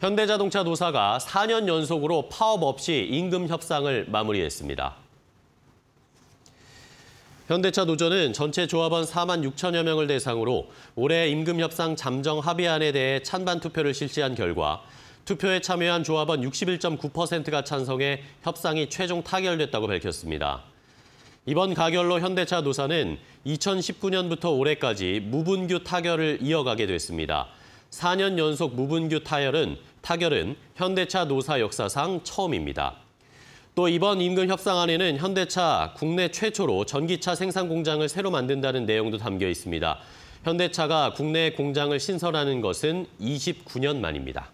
현대자동차 노사가 4년 연속으로 파업 없이 임금 협상을 마무리했습니다. 현대차 노조는 전체 조합원 4만 6천여 명을 대상으로 올해 임금 협상 잠정 합의안에 대해 찬반 투표를 실시한 결과 투표에 참여한 조합원 61.9%가 찬성해 협상이 최종 타결됐다고 밝혔습니다. 이번 가결로 현대차 노사는 2019년부터 올해까지 무분규 타결을 이어가게 됐습니다. 4년 연속 무분규 타결은, 타결은 현대차 노사 역사상 처음입니다. 또 이번 임금 협상안에는 현대차 국내 최초로 전기차 생산 공장을 새로 만든다는 내용도 담겨 있습니다. 현대차가 국내 공장을 신설하는 것은 29년 만입니다.